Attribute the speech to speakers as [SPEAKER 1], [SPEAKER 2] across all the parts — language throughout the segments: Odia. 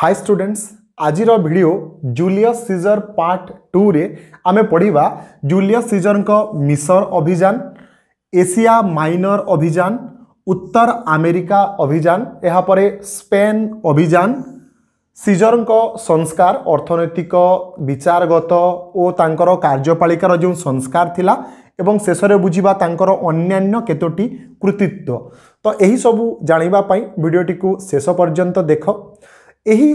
[SPEAKER 1] হাই ଷ୍ଟୁଡେଣ୍ଟସ୍ ଆଜିର ଭିଡ଼ିଓ ଜୁଲିୟସ୍ ସିଜର ପାର୍ଟ ଟୁରେ ଆମେ ପଢ଼ିବା ଜୁଲିୟସ୍ ସିଜରଙ୍କ ମିଶର ଅଭିଯାନ ଏସିଆ ମାଇନର ଅଭିଯାନ ଉତ୍ତର ଆମେରିକା ଅଭିଯାନ ଏହାପରେ ସ୍ପେନ୍ ଅଭିଯାନ ସିଜରଙ୍କ ସଂସ୍କାର ଅର୍ଥନୈତିକ ବିଚାରଗତ ଓ ତାଙ୍କର କାର୍ଯ୍ୟପାଳିକାର ଯେଉଁ ସଂସ୍କାର ଥିଲା এবং শেষে বুঝবা তাঁর অন্যান্য কতোটি কৃতিত্ব তো এইসবু জাঁয়া ভিডিওটি শেষ পর্যন্ত দেখ ଏହି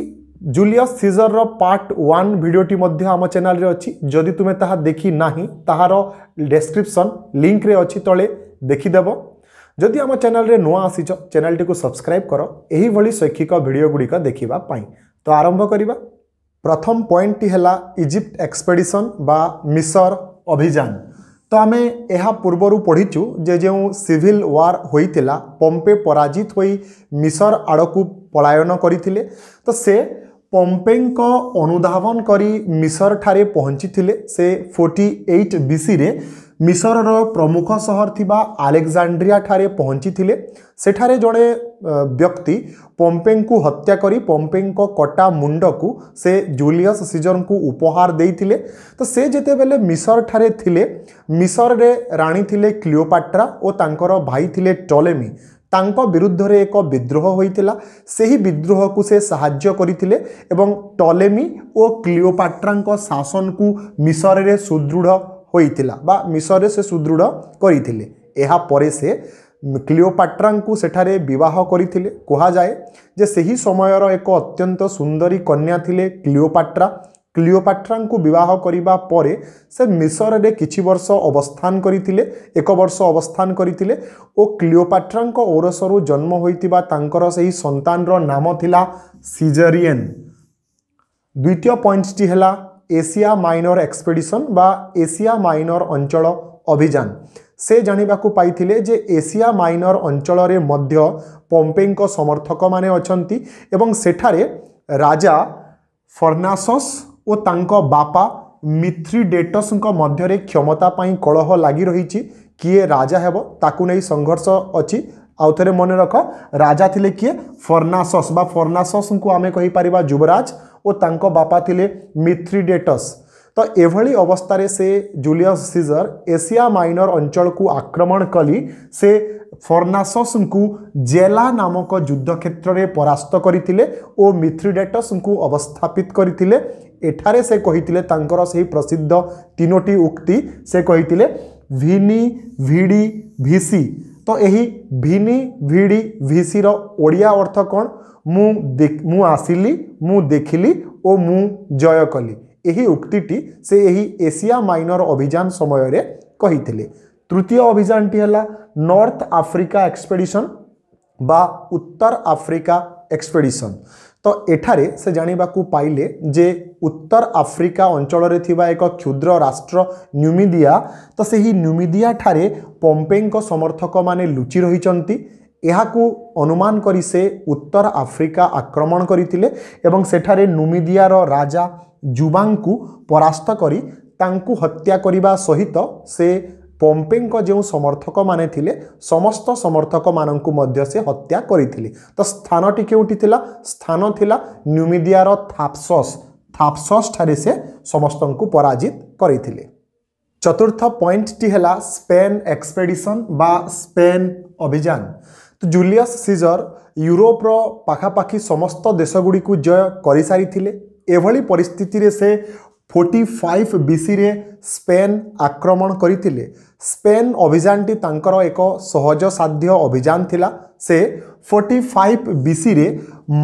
[SPEAKER 1] ଜୁଲିୟସ୍ ସିଜର୍ର ପାର୍ଟ ୱାନ୍ ଭିଡ଼ିଓଟି ମଧ୍ୟ ଆମ ଚ୍ୟାନେଲ୍ରେ ଅଛି ଯଦି ତୁମେ ତାହା ଦେଖି ନାହିଁ ତାହାର ଡେସ୍କ୍ରିପ୍ସନ୍ ଲିଙ୍କରେ ଅଛି ତଳେ ଦେଖିଦେବ ଯଦି ଆମ ଚ୍ୟାନେଲ୍ରେ ନୂଆ ଆସିଛ ଚ୍ୟାନେଲ୍ଟିକୁ ସବସ୍କ୍ରାଇବ୍ କର ଏହିଭଳି ଶୈକ୍ଷିକ ଭିଡ଼ିଓଗୁଡ଼ିକ ଦେଖିବା ପାଇଁ ତ ଆରମ୍ଭ କରିବା ପ୍ରଥମ ପଏଣ୍ଟଟି ହେଲା ଇଜିପ୍ଟ ଏକ୍ସପେଡ଼ିସନ୍ ବା ମିଶର ଅଭିଯାନ ତ ଆମେ ଏହା ପୂର୍ବରୁ ପଢ଼ିଛୁ ଯେ ଯେଉଁ ସିଭିଲ ୱାର୍ ହୋଇଥିଲା ପମ୍ପେ ପରାଜିତ ହୋଇ ମିଶର ଆଡ଼କୁ ପଳାୟନ କରିଥିଲେ ତ ସେ ପମ୍ପେଙ୍କ ଅନୁଧାବନ କରି ମିଶରଠାରେ ପହଞ୍ଚିଥିଲେ ସେ ଫୋର୍ଟି ଏଇଟ୍ ବିସିରେ ମିଶରର ପ୍ରମୁଖ ସହର ଥିବା ଆଲେକ୍ଜାଣ୍ଡ୍ରିଆଠାରେ ପହଞ୍ଚିଥିଲେ ସେଠାରେ ଜଣେ ବ୍ୟକ୍ତି ପମ୍ପେଙ୍କୁ ହତ୍ୟା କରି ପମ୍ପେଙ୍କ କଟା ମୁଣ୍ଡକୁ ସେ ଜୁଲିୟସ୍ ସିଜରଙ୍କୁ ଉପହାର ଦେଇଥିଲେ ତ ସେ ଯେତେବେଳେ ମିଶରଠାରେ ଥିଲେ ମିଶରରେ ରାଣୀ ଥିଲେ କ୍ଲିଓପାଟ୍ରା ଓ ତାଙ୍କର ଭାଇ ଥିଲେ ଟଲେମି ତାଙ୍କ ବିରୁଦ୍ଧରେ ଏକ ବିଦ୍ରୋହ ହୋଇଥିଲା ସେହି ବିଦ୍ରୋହକୁ ସେ ସାହାଯ୍ୟ କରିଥିଲେ ଏବଂ ଟଲେମି ଓ କ୍ଲିଓପାଟ୍ରାଙ୍କ ଶାସନକୁ ମିଶରରେ ସୁଦୃଢ଼ ହୋଇଥିଲା ବା ମିଶରରେ ସେ ସୁଦୃଢ଼ କରିଥିଲେ ଏହାପରେ ସେ କ୍ଲିଓପାଟ୍ରାଙ୍କୁ ସେଠାରେ ବିବାହ କରିଥିଲେ କୁହାଯାଏ ଯେ ସେହି ସମୟର ଏକ ଅତ୍ୟନ୍ତ ସୁନ୍ଦରୀ କନ୍ୟା ଥିଲେ କ୍ଲିଓପାଟ୍ରା କ୍ଲିଓପାଟ୍ରାଙ୍କୁ ବିବାହ କରିବା ପରେ ସେ ମିଶରରେ କିଛି ବର୍ଷ ଅବସ୍ଥାନ କରିଥିଲେ ଏକ ବର୍ଷ ଅବସ୍ଥାନ କରିଥିଲେ ଓ କ୍ଲିଓପାଟ୍ରାଙ୍କ ଔରସରୁ ଜନ୍ମ ହୋଇଥିବା ତାଙ୍କର ସେହି ସନ୍ତାନର ନାମ ଥିଲା ସିଜରିଏନ୍ ଦ୍ୱିତୀୟ ପଏଣ୍ଟଟି ହେଲା एशिया माइनर एक्सपेडिशन बा एशिया माइनर अंचल अभियान से जानवाक पाई जे एशिया माइनर अंचल पंपे समर्थक माने अच्छा सेठारे राजा फर्नासोस और बापा मिथ्रीडेटस मध्य क्षमतापाई कलह लग रही किए राजा हेब ताकू नहीं संघर्ष अच्छी आउ थ मन रख राजा थे किए फर्नासोस फर्नासोस को आम कहीपर युवराज ଓ ତାଙ୍କ ବାପା ଥିଲେ ମିଥ୍ରିଡେଟସ୍ ତ ଏଭଳି ଅବସ୍ଥାରେ ସେ ଜୁଲିୟସ୍ ସିଜର ଏସିଆ ମାଇନର ଅଞ୍ଚଳକୁ ଆକ୍ରମଣ କଲି ସେ ଫର୍ନାସସ୍ଙ୍କୁ ଜେଲା ନାମକ ଯୁଦ୍ଧକ୍ଷେତ୍ରରେ ପରାସ୍ତ କରିଥିଲେ ଓ ମିଥ୍ରିଡେଟସ୍ଙ୍କୁ ଅବସ୍ଥାପିତ କରିଥିଲେ ଏଠାରେ ସେ କହିଥିଲେ ତାଙ୍କର ସେହି ପ୍ରସିଦ୍ଧ ତିନୋଟି ଉକ୍ତି ସେ କହିଥିଲେ ଭିନି ଭିଡ଼ି ଭିସି ତ ଏହି ଭିନି ଭିଡ଼ି ଭିସିର ଓଡ଼ିଆ ଅର୍ଥ କ'ଣ ମୁଁ ମୁଁ ଆସିଲି ମୁଁ ଦେଖିଲି ଓ ମୁଁ ଜୟ କଲି ଏହି ଉକ୍ତିଟି ସେ ଏହି ଏସିଆ ମାଇନର ଅଭିଯାନ ସମୟରେ କହିଥିଲେ ତୃତୀୟ ଅଭିଯାନଟି ହେଲା ନର୍ଥ ଆଫ୍ରିକା ଏକ୍ସପେଡ଼ିସନ୍ ବା ଉତ୍ତର ଆଫ୍ରିକା ଏକ୍ସପେଡ଼ିସନ୍ ତ ଏଠାରେ ସେ ଜାଣିବାକୁ ପାଇଲେ ଯେ ଉତ୍ତର ଆଫ୍ରିକା ଅଞ୍ଚଳରେ ଥିବା ଏକ କ୍ଷୁଦ୍ର ରାଷ୍ଟ୍ର ନ୍ୟୁମିଦିଆ ତ ସେହି ନ୍ୟୁମିଦିଆ ଠାରେ ପମ୍ପେଙ୍କ ସମର୍ଥକମାନେ ଲୁଚି ରହିଛନ୍ତି ଏହାକୁ ଅନୁମାନ କରି ସେ ଉତ୍ତର ଆଫ୍ରିକା ଆକ୍ରମଣ କରିଥିଲେ ଏବଂ ସେଠାରେ ନୁମିଦିଆର ରାଜା ଜୁବାଙ୍କୁ ପରାସ୍ତ କରି ତାଙ୍କୁ ହତ୍ୟା କରିବା ସହିତ ସେ ପମ୍ପେଙ୍କ ଯେଉଁ ସମର୍ଥକମାନେ ଥିଲେ ସମସ୍ତ ସମର୍ଥକମାନଙ୍କୁ ମଧ୍ୟ ସେ ହତ୍ୟା କରିଥିଲେ ତ ସ୍ଥାନଟି କେଉଁଠି ଥିଲା ସ୍ଥାନ ଥିଲା ନ୍ୟୁମିଦିଆର ଥାପସସ୍ ଥାପସସ୍ ଠାରେ ସେ ସମସ୍ତଙ୍କୁ ପରାଜିତ କରିଥିଲେ ଚତୁର୍ଥ ପଏଣ୍ଟଟି ହେଲା ସ୍ପେନ୍ ଏକ୍ସପେଡ଼ିସନ୍ ବା ସ୍ପେନ୍ ଅଭିଯାନ ଜୁଲିୟସ୍ ସିଜର ୟୁରୋପର ପାଖାପାଖି ସମସ୍ତ ଦେଶଗୁଡ଼ିକୁ ଜୟ କରିସାରିଥିଲେ ଏଭଳି ପରିସ୍ଥିତିରେ ସେ ଫୋର୍ଟି ଫାଇଭ୍ ବିସିରେ ସ୍ପେନ୍ ଆକ୍ରମଣ କରିଥିଲେ ସ୍ପେନ୍ ଅଭିଯାନଟି ତାଙ୍କର ଏକ ସହଜ ସାଧ୍ୟ ଅଭିଯାନ ଥିଲା ସେ ଫୋର୍ଟି ଫାଇଭ୍ ବିସିରେ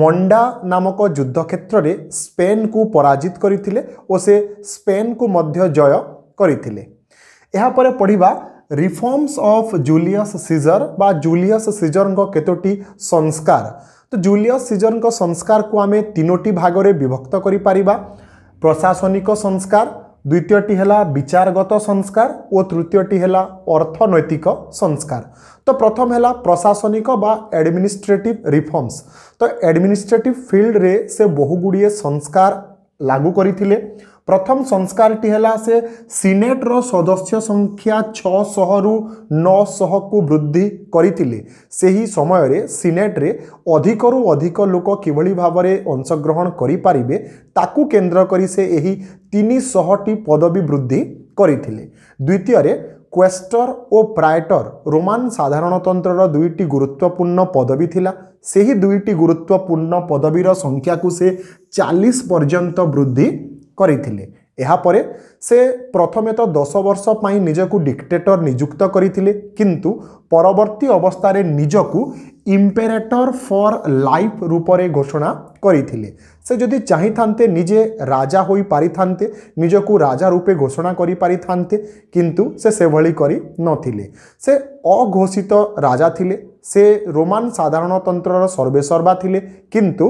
[SPEAKER 1] ମଣ୍ଡା ନାମକ ଯୁଦ୍ଧକ୍ଷେତ୍ରରେ ସ୍ପେନ୍କୁ ପରାଜିତ କରିଥିଲେ ଓ ସେ ସ୍ପେନ୍କୁ ମଧ୍ୟ ଜୟ କରିଥିଲେ ଏହାପରେ ପଢ଼ିବା রিফর্মস অফ জুলিয়াস সিজর বা জুলিয়াস সিজরঙ্ক কেতোটি সংস্কার তো জুলিয়াস সিজরঙ্ক সংস্কারকু আমি তিনোটি ভাগরে বিভক্ত করে পারিবা প্রশাসনিক সংস্কার দ্বিতীয়টি হেলা বিচারগত সংস্কার ও তৃতীয়টি হেলা অর্থনৈতিক সংস্কার তো প্রথম হেলা প্রশাসনিক বা অ্যাডমিনিস্ট্রেটিভ রিফর্মস তো অ্যাডমিনিস্ট্রেটিভ ফিল্ডরে সে বহুগুড়িয়ে সংস্কার লাগু করে প্রথম সংস্কারটি হল সে সিনেটর সদস্য সংখ্যা ছশহরু নশহকু বৃদ্ধি করে সেই সময়ের সিনেট্রে অধিকরু অধিক লোক কিভাবে ভাবে অংশগ্রহণ করে পারে তাকে কেন্দ্র করে সে এই তিনশহটি পদবী বৃদ্ধি করে দ্বিতীয় କ୍ୱେଷ୍ଟର ଓ ପ୍ରାଏଟର ରୋମାନ ସାଧାରଣତନ୍ତ୍ରର ଦୁଇଟି ଗୁରୁତ୍ୱପୂର୍ଣ୍ଣ ପଦବୀ ଥିଲା ସେହି ଦୁଇଟି ଗୁରୁତ୍ୱପୂର୍ଣ୍ଣ ପଦବୀର ସଂଖ୍ୟାକୁ ସେ ଚାଳିଶ ପର୍ଯ୍ୟନ୍ତ ବୃଦ୍ଧି କରିଥିଲେ ଏହାପରେ ସେ ପ୍ରଥମେ ତ ଦଶ ବର୍ଷ ପାଇଁ ନିଜକୁ ଡିକ୍ଟେଟର ନିଯୁକ୍ତ କରିଥିଲେ କିନ୍ତୁ ପରବର୍ତ୍ତୀ ଅବସ୍ଥାରେ ନିଜକୁ ଇମ୍ପେରେଟର ଫର୍ ଲାଇଫ୍ ରୂପରେ ଘୋଷଣା କରିଥିଲେ ସେ ଯଦି ଚାହିଁଥାନ୍ତେ ନିଜେ ରାଜା ହୋଇପାରିଥାନ୍ତେ ନିଜକୁ ରାଜା ରୂପେ ଘୋଷଣା କରିପାରିଥାନ୍ତେ କିନ୍ତୁ ସେ ସେଭଳି କରିନଥିଲେ ସେ ଅଘୋଷିତ ରାଜା ଥିଲେ ସେ ରୋମାନ ସାଧାରଣତନ୍ତ୍ରର ସର୍ବେସର୍ବା ଥିଲେ କିନ୍ତୁ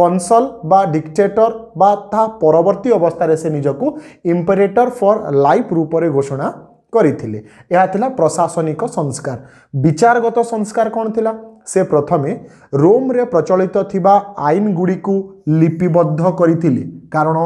[SPEAKER 1] କନସଲ୍ ବା ଡିକ୍ଟେଟର୍ ବା ତା ପରବର୍ତ୍ତୀ ଅବସ୍ଥାରେ ସେ ନିଜକୁ ଇମ୍ପେରେଟର୍ ଫର୍ ଲାଇଫ୍ ରୂପରେ ଘୋଷଣା କରିଥିଲେ ଏହା ଥିଲା ପ୍ରଶାସନିକ ସଂସ୍କାର ବିଚାରଗତ ସଂସ୍କାର କ'ଣ ଥିଲା ସେ ପ୍ରଥମେ ରୋମ୍ରେ ପ୍ରଚଳିତ ଥିବା ଆଇନଗୁଡ଼ିକୁ ଲିପିବଦ୍ଧ କରିଥିଲେ କାରଣ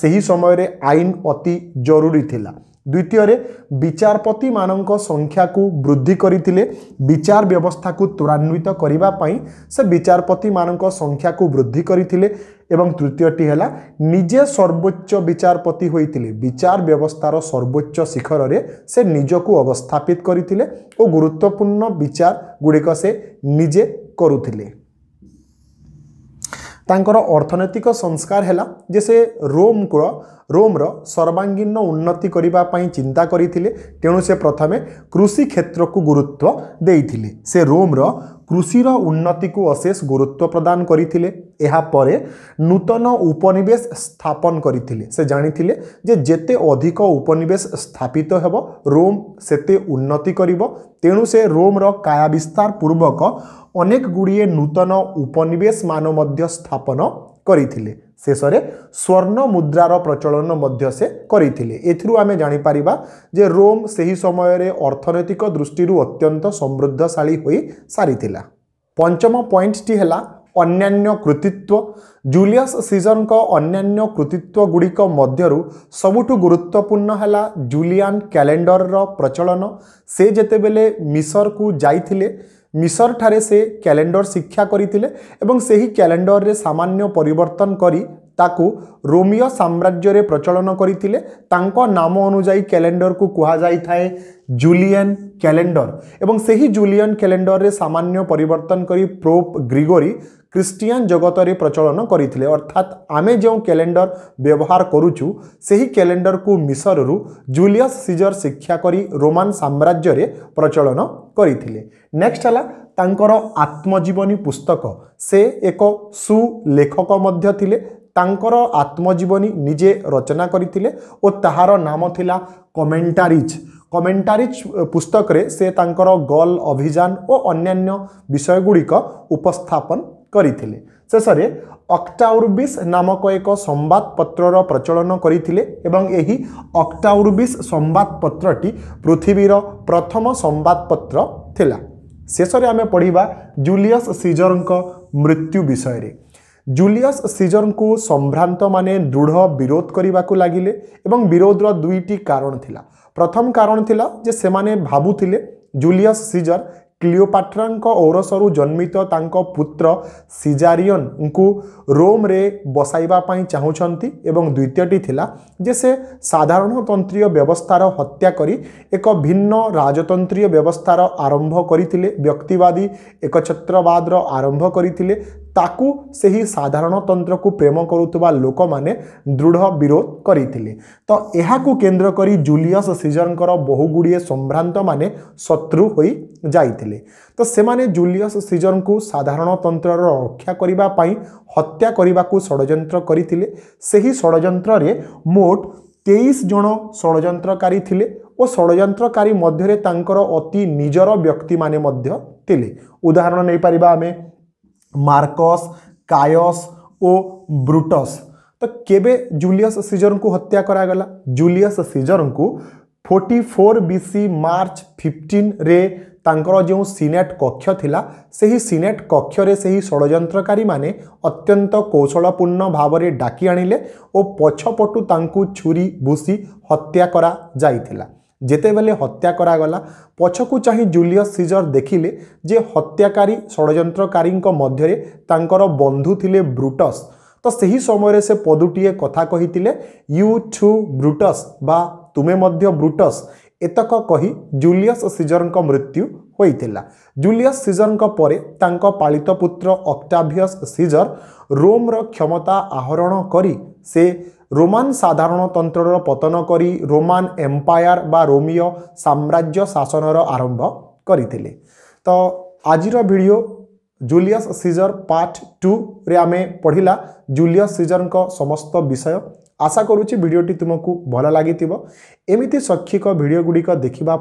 [SPEAKER 1] ସେହି ସମୟରେ ଆଇନ ଅତି ଜରୁରୀ ଥିଲା ଦ୍ୱିତୀୟରେ ବିଚାରପତିମାନଙ୍କ ସଂଖ୍ୟାକୁ ବୃଦ୍ଧି କରିଥିଲେ ବିଚାର ବ୍ୟବସ୍ଥାକୁ ତ୍ୱରାନ୍ୱିତ କରିବା ପାଇଁ ସେ ବିଚାରପତିମାନଙ୍କ ସଂଖ୍ୟାକୁ ବୃଦ୍ଧି କରିଥିଲେ ଏବଂ ତୃତୀୟଟି ହେଲା ନିଜେ ସର୍ବୋଚ୍ଚ ବିଚାରପତି ହୋଇଥିଲେ ବିଚାର ବ୍ୟବସ୍ଥାର ସର୍ବୋଚ୍ଚ ଶିଖରରେ ସେ ନିଜକୁ ଅବସ୍ଥାପିତ କରିଥିଲେ ଓ ଗୁରୁତ୍ୱପୂର୍ଣ୍ଣ ବିଚାର ଗୁଡ଼ିକ ସେ ନିଜେ କରୁଥିଲେ ତାଙ୍କର ଅର୍ଥନୈତିକ ସଂସ୍କାର ହେଲା ଯେ ସେ ରୋମ୍କୁ ରୋମ୍ର ସର୍ବାଙ୍ଗୀନ ଉନ୍ନତି କରିବା ପାଇଁ ଚିନ୍ତା କରିଥିଲେ ତେଣୁ ସେ ପ୍ରଥମେ କୃଷି କ୍ଷେତ୍ରକୁ ଗୁରୁତ୍ୱ ଦେଇଥିଲେ ସେ ରୋମ୍ର କୃଷିର ଉନ୍ନତିକୁ ଅଶେଷ ଗୁରୁତ୍ୱ ପ୍ରଦାନ କରିଥିଲେ ଏହାପରେ ନୂତନ ଉପନିବେଶ ସ୍ଥାପନ କରିଥିଲେ ସେ ଜାଣିଥିଲେ ଯେ ଯେତେ ଅଧିକ ଉପନିବେଶ ସ୍ଥାପିତ ହେବ ରୋମ୍ ସେତେ ଉନ୍ନତି କରିବ ତେଣୁ ସେ ରୋମ୍ର କାୟା ବିସ୍ତାର ପୂର୍ବକ ଅନେକ ଗୁଡ଼ିଏ ନୂତନ ଉପନିବେଶମାନ ମଧ୍ୟ ସ୍ଥାପନ କରିଥିଲେ ଶେଷରେ ସ୍ୱର୍ଣ୍ଣ ମୁଦ୍ରାର ପ୍ରଚଳନ ମଧ୍ୟ ସେ କରିଥିଲେ ଏଥିରୁ ଆମେ ଜାଣିପାରିବା ଯେ ରୋମ୍ ସେହି ସମୟରେ ଅର୍ଥନୈତିକ ଦୃଷ୍ଟିରୁ ଅତ୍ୟନ୍ତ ସମୃଦ୍ଧଶାଳୀ ହୋଇ ସାରିଥିଲା ପଞ୍ଚମ ପଏଣ୍ଟଟି ହେଲା ଅନ୍ୟାନ୍ୟ କୃତିତ୍ୱ ଜୁଲିୟସ୍ ସିଜରଙ୍କ ଅନ୍ୟାନ୍ୟ କୃତିତ୍ୱଗୁଡ଼ିକ ମଧ୍ୟରୁ ସବୁଠୁ ଗୁରୁତ୍ୱପୂର୍ଣ୍ଣ ହେଲା ଜୁଲିଆନ୍ କ୍ୟାଲେଣ୍ଡରର ପ୍ରଚଳନ ସେ ଯେତେବେଳେ ମିଶରକୁ ଯାଇଥିଲେ ମିଶରଠାରେ ସେ କ୍ୟାଲେଣ୍ଡର ଶିକ୍ଷା କରିଥିଲେ ଏବଂ ସେହି କ୍ୟାଲେଣ୍ଡରରେ ସାମାନ୍ୟ ପରିବର୍ତ୍ତନ କରି ତାକୁ ରୋମିଓ ସାମ୍ରାଜ୍ୟରେ ପ୍ରଚଳନ କରିଥିଲେ ତାଙ୍କ ନାମ ଅନୁଯାୟୀ କ୍ୟାଲେଣ୍ଡରକୁ କୁହାଯାଇଥାଏ জুলিয়ান ক্যালেন্ডর এবং ସେହି ଜୁଲିଆନ କ୍ୟାଲେଣ୍ଡରରେ ସାମାନ୍ୟ ପରିବର୍ତ୍ତନ କରି ପ୍ରୋପ୍ ଗ୍ରିଗୋରୀ ଖ୍ରୀଷ୍ଟିଆନ ଜଗତରେ ପ୍ରଚଳନ କରିଥିଲେ ଅର୍ଥାତ୍ ଆମେ ଯେଉଁ କ୍ୟାଲେଣ୍ଡର ବ୍ୟବହାର କରୁଛୁ ସେହି କ୍ୟାଲେଣ୍ଡରକୁ ମିଶରରୁ ଜୁଲିୟସ୍ ସିଜର ଶିକ୍ଷା କରି ରୋମାନ ସାମ୍ରାଜ୍ୟରେ ପ୍ରଚଳନ କରିଥିଲେ ନେକ୍ସଟ ହେଲା ତାଙ୍କର ଆତ୍ମଜୀବନୀ ପୁସ୍ତକ ସେ ଏକ ସୁଲେଖକ ମଧ୍ୟ ଥିଲେ ତାଙ୍କର ଆତ୍ମଜୀବନୀ ନିଜେ ରଚନା କରିଥିଲେ ଓ ତାହାର ନାମ ଥିଲା କମେଣ୍ଟାରିଜ୍ କମେଣ୍ଟାରିଜ୍ ପୁସ୍ତକରେ ସେ ତାଙ୍କର ଗଲ୍ ଅଭିଯାନ ଓ ଅନ୍ୟାନ୍ୟ ବିଷୟଗୁଡ଼ିକ ଉପସ୍ଥାପନ କରିଥିଲେ ଶେଷରେ ଅକ୍ଟାଉରବିସ୍ ନାମକ ଏକ ସମ୍ବାଦପତ୍ରର ପ୍ରଚଳନ କରିଥିଲେ ଏବଂ ଏହି ଅକ୍ଟାଉରବିସ୍ ସମ୍ବାଦପତ୍ରଟି ପୃଥିବୀର ପ୍ରଥମ ସମ୍ବାଦପତ୍ର ଥିଲା ଶେଷରେ ଆମେ ପଢ଼ିବା ଜୁଲିୟସ୍ ସିଜରଙ୍କ ମୃତ୍ୟୁ ବିଷୟରେ ଜୁଲିୟସ୍ ସିଜରଙ୍କୁ ସମ୍ଭ୍ରାନ୍ତମାନେ ଦୃଢ଼ ବିରୋଧ କରିବାକୁ ଲାଗିଲେ ଏବଂ ବିରୋଧର ଦୁଇଟି କାରଣ ଥିଲା ପ୍ରଥମ କାରଣ ଥିଲା ଯେ ସେମାନେ ଭାବୁଥିଲେ ଜୁଲିୟସ୍ ସିଜର କ୍ଲିଓପାଟ୍ରାଙ୍କ ଔରସରୁ ଜନ୍ମିତ ତାଙ୍କ ପୁତ୍ର ସିଜାରିଅନ୍ଙ୍କୁ ରୋମ୍ରେ ବସାଇବା ପାଇଁ ଚାହୁଁଛନ୍ତି ଏବଂ ଦ୍ୱିତୀୟଟି ଥିଲା ଯେ ସେ ସାଧାରଣତନ୍ତ୍ରୀୟ ବ୍ୟବସ୍ଥାର ହତ୍ୟା କରି ଏକ ଭିନ୍ନ ରାଜତନ୍ତ୍ରୀୟ ବ୍ୟବସ୍ଥାର ଆରମ୍ଭ କରିଥିଲେ ବ୍ୟକ୍ତିବାଦୀ ଏକଛତ୍ରବାଦର ଆରମ୍ଭ କରିଥିଲେ ତାକୁ ସେହି ସାଧାରଣତନ୍ତ୍ରକୁ ପ୍ରେମ କରୁଥିବା ଲୋକମାନେ ଦୃଢ଼ ବିରୋଧ କରିଥିଲେ ତ ଏହାକୁ କେନ୍ଦ୍ର କରି ଜୁଲିୟସ୍ ସିଜରଙ୍କର ବହୁଗୁଡ଼ିଏ ସମ୍ଭ୍ରାନ୍ତମାନେ ଶତ୍ରୁ ହୋଇଯାଇଥିଲେ ତ ସେମାନେ ଜୁଲିୟସ୍ ସିଜରଙ୍କୁ ସାଧାରଣତନ୍ତ୍ରର ରକ୍ଷା କରିବା ପାଇଁ ହତ୍ୟା କରିବାକୁ ଷଡ଼ଯନ୍ତ୍ର କରିଥିଲେ ସେହି ଷଡ଼ଯନ୍ତ୍ରରେ ମୋଟ ତେଇଶ ଜଣ ଷଡ଼ଯନ୍ତ୍ରକାରୀ ଥିଲେ ଓ ଷଡ଼ଯନ୍ତ୍ରକାରୀ ମଧ୍ୟରେ ତାଙ୍କର ଅତି ନିଜର ବ୍ୟକ୍ତିମାନେ ମଧ୍ୟ ଥିଲେ ଉଦାହରଣ ନେଇପାରିବା ଆମେ मार्कॉस कायोस ओ ब्रूटस तो केबे जूलियस सीजर को हत्या करागला जूलियस सीजर को forty four BC March fifteen रे ତାଙ୍କର ଯେଉଁ ସିନେଟ୍ କକ୍ଷ ଥିଲା ସେହି ସିନେଟ୍ କକ୍ଷରେ ସେହି ଷଡ଼ଯନ୍ତ୍ରକାରୀମାନେ ଅତ୍ୟନ୍ତ କୌଶଳପୂର୍ଣ୍ଣ ଭାବରେ ଡାକି ଆଣିଲେ ଓ ପଛପଟୁ ତାଙ୍କୁ ଛୁରୀ ଭୁଷି ହତ୍ୟା କରାଯାଇଥିଲା যেতেবেলে হত্যা করা গলা পছকু চাহি জুলিয়স সিজর দেখিলে যে হত্যাকারী ষড়যন্ত্রকারীঙ্ক মধ্যে তাঙ্কর বন্ধু থিলে ব্রুটস তো সেই সময় সে পদুটিয়ে কথা কহিলে ইউ টু ব্রুটস বা তুমে মধ্য ব্রুটস এতক কহি জুলিয়স সিজরঙ্ক মৃত্যু ହୋଇଥିଲା ଜୁଲିୟସ୍ ସିଜରଙ୍କ ପରେ ତାଙ୍କ ପାଳିତ ପୁତ୍ର ଅକ୍ଟାଭିୟସ୍ ସିଜର ରୋମ୍ର କ୍ଷମତା ଆହରଣ କରି ସେ ରୋମାନ ସାଧାରଣତନ୍ତ୍ରର ପତନ କରି ରୋମାନ ଏମ୍ପାୟାର ବା ରୋମିଓ ସାମ୍ରାଜ୍ୟ ଶାସନର ଆରମ୍ଭ କରିଥିଲେ ତ ଆଜିର ଭିଡ଼ିଓ ଜୁଲିୟସ୍ ସିଜର ପାର୍ଟ ଟୁରେ ଆମେ ପଢ଼ିଲା ଜୁଲିୟସ୍ ସିଜରଙ୍କ ସମସ୍ତ ବିଷୟ আশা করুছি ভিডিওটি তোমাকে ভাল লাগিথিব এমিতি শৈক্ষিক ভিডিওগুড়িক দেখা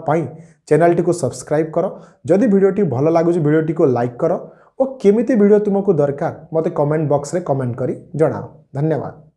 [SPEAKER 1] চ্যানেলটি সবসক্রাইব কর যদি ভিডিওটি ভাল লাগুছে ভিডিওটি লাইক কর ও কেমিতি ভিডিও তোমাকে দরকার মতো কমেন্ট বক্সরে কমেন্ট করে জনাও ধন্যবাদ